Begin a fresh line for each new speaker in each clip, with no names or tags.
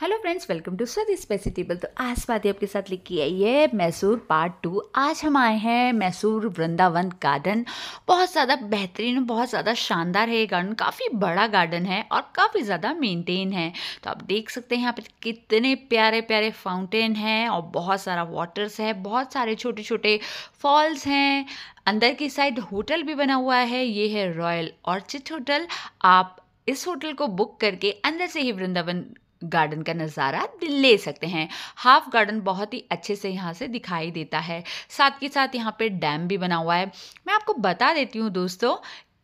hello friends welcome to spacy table तो आज बात आपके साथ आई है मैसूर पार्ट टू आज हम आए हैं मैसूर वृंदावन गार्डन बहुत ज़्यादा बेहतरीन बहुत ज़्यादा शानदार है ये गार्डन काफ़ी बड़ा गार्डन है और काफ़ी ज़्यादा मेंटेन है तो आप देख सकते हैं यहाँ पर कितने प्यारे प्यारे फाउंटेन हैं और बहुत सारा वाटर्स है बहुत सारे छोटे छोटे फॉल्स हैं अंदर की साइड होटल भी बना हुआ है ये है रॉयल ऑर्चिड होटल आप इस होटल को बुक करके अंदर से ही वृंदावन गार्डन का नज़ारा ले सकते हैं हाफ गार्डन बहुत ही अच्छे से यहाँ से दिखाई देता है साथ के साथ यहाँ पे डैम भी बना हुआ है मैं आपको बता देती हूँ दोस्तों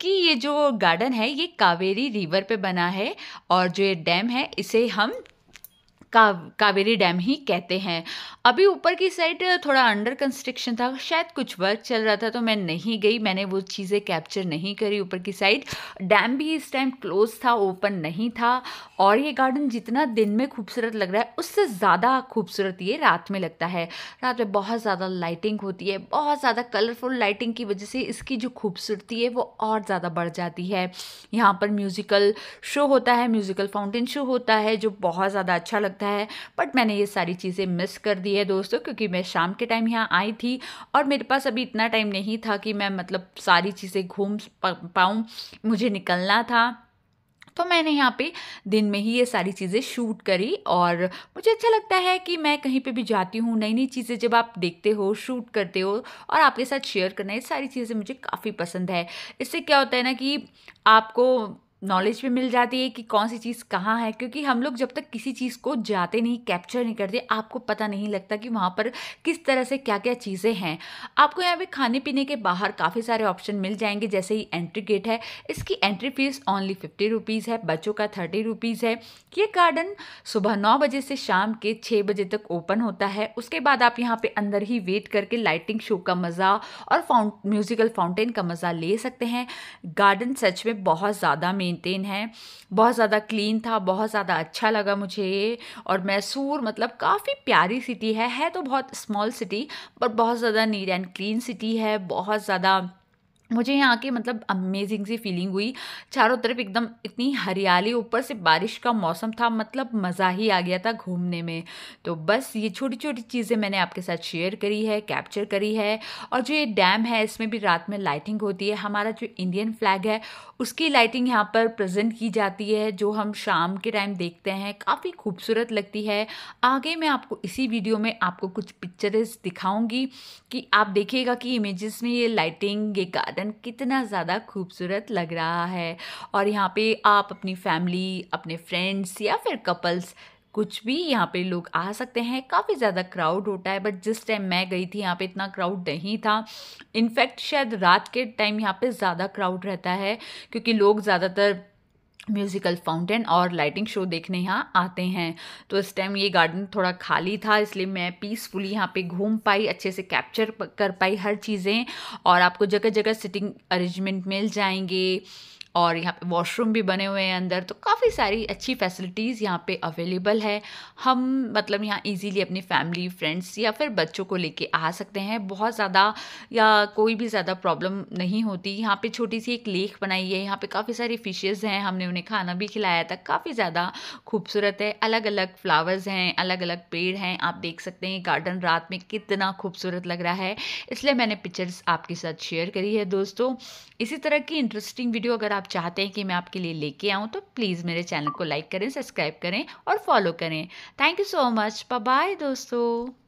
कि ये जो गार्डन है ये कावेरी रिवर पे बना है और जो ये डैम है इसे हम का कावेरी डैम ही कहते हैं अभी ऊपर की साइड थोड़ा अंडर कंस्ट्रक्शन था शायद कुछ वर्क चल रहा था तो मैं नहीं गई मैंने वो चीज़ें कैप्चर नहीं करी ऊपर की साइड डैम भी इस टाइम क्लोज था ओपन नहीं था और ये गार्डन जितना दिन में खूबसूरत लग रहा है उससे ज़्यादा खूबसूरत ये रात में लगता है रात में बहुत ज़्यादा लाइटिंग होती है बहुत ज़्यादा कलरफुल लाइटिंग की वजह से इसकी जो खूबसूरती है वो और ज़्यादा बढ़ जाती है यहाँ पर म्यूज़िकल शो होता है म्यूज़िकल फाउंटेन शो होता है जो बहुत ज़्यादा अच्छा लगता है था है बट मैंने ये सारी चीज़ें मिस कर दी है दोस्तों क्योंकि मैं शाम के टाइम यहाँ आई थी और मेरे पास अभी इतना टाइम नहीं था कि मैं मतलब सारी चीज़ें घूम पाऊँ मुझे निकलना था तो मैंने यहाँ पे दिन में ही ये सारी चीज़ें शूट करी और मुझे अच्छा लगता है कि मैं कहीं पे भी जाती हूँ नई नई चीज़ें जब आप देखते हो शूट करते हो और आपके साथ शेयर करना ये सारी चीज़ें मुझे काफ़ी पसंद है इससे क्या होता है ना कि आपको नॉलेज भी मिल जाती है कि कौन सी चीज़ कहाँ है क्योंकि हम लोग जब तक किसी चीज़ को जाते नहीं कैप्चर नहीं करते आपको पता नहीं लगता कि वहाँ पर किस तरह से क्या क्या चीज़ें हैं आपको यहाँ पे खाने पीने के बाहर काफ़ी सारे ऑप्शन मिल जाएंगे जैसे ही एंट्री गेट है इसकी entry fees only fifty rupees है बच्चों का थर्टी रुपीज़ है ये गार्डन सुबह नौ बजे से शाम के छः बजे तक ओपन होता है उसके बाद आप यहाँ पर अंदर ही वेट करके लाइटिंग शो का मज़ा और म्यूज़िकल फाउंटेन का मज़ा ले सकते हैं गार्डन सच में बहुत ज़्यादा मेन मेंटेन है बहुत ज़्यादा क्लीन था बहुत ज़्यादा अच्छा लगा मुझे ये और मैसूर मतलब काफ़ी प्यारी सिटी है है तो बहुत स्मॉल सिटी पर बहुत ज़्यादा नीट एंड क्लीन सिटी है बहुत ज़्यादा मुझे यहाँ की मतलब अमेजिंग सी फीलिंग हुई चारों तरफ एकदम इतनी हरियाली ऊपर से बारिश का मौसम था मतलब मज़ा ही आ गया था घूमने में तो बस ये छोटी छोटी चीज़ें मैंने आपके साथ शेयर करी है कैप्चर करी है और जो ये डैम है इसमें भी रात में लाइटिंग होती है हमारा जो इंडियन फ्लैग है उसकी लाइटिंग यहाँ पर प्रजेंट की जाती है जो हम शाम के टाइम देखते हैं काफ़ी खूबसूरत लगती है आगे मैं आपको इसी वीडियो में आपको कुछ पिक्चर्स दिखाऊंगी कि आप देखिएगा कि इमेजेस में ये लाइटिंग ये गार्डन कितना ज़्यादा खूबसूरत लग रहा है और यहाँ पे आप अपनी फैमिली अपने फ्रेंड्स या फिर कपल्स कुछ भी यहाँ पे लोग आ सकते हैं काफ़ी ज़्यादा क्राउड होता है बट जिस टाइम मैं गई थी यहाँ पे इतना क्राउड नहीं था इनफैक्ट शायद रात के टाइम यहाँ पे ज़्यादा क्राउड रहता है क्योंकि लोग ज़्यादातर म्यूज़िकल फाउंटेन और लाइटिंग शो देखने यहाँ आते हैं तो इस टाइम ये गार्डन थोड़ा खाली था इसलिए मैं पीसफुली यहाँ पे घूम पाई अच्छे से कैप्चर कर पाई हर चीज़ें और आपको जगह जगह सिटिंग अरेंजमेंट मिल जाएंगे और यहाँ पे वॉशरूम भी बने हुए हैं अंदर तो काफ़ी सारी अच्छी फैसिलिटीज़ यहाँ पे अवेलेबल है हम मतलब यहाँ इजीली अपनी फैमिली फ्रेंड्स या फिर बच्चों को लेके आ सकते हैं बहुत ज़्यादा या कोई भी ज़्यादा प्रॉब्लम नहीं होती यहाँ पे छोटी सी एक लेक बनाई है यहाँ पे काफ़ी सारी फिशेज़ हैं हमने उन्हें खाना भी खिलाया था काफ़ी ज़्यादा खूबसूरत है अलग अलग फ्लावर्स हैं अलग अलग पेड़ हैं आप देख सकते हैं गार्डन रात में कितना खूबसूरत लग रहा है इसलिए मैंने पिक्चर्स आपके साथ शेयर करी है दोस्तों इसी तरह की इंटरेस्टिंग वीडियो अगर आप आप चाहते हैं कि मैं आपके लिए लेके आऊँ तो प्लीज़ मेरे चैनल को लाइक करें सब्सक्राइब करें और फॉलो करें thank you so much bye दोस्तों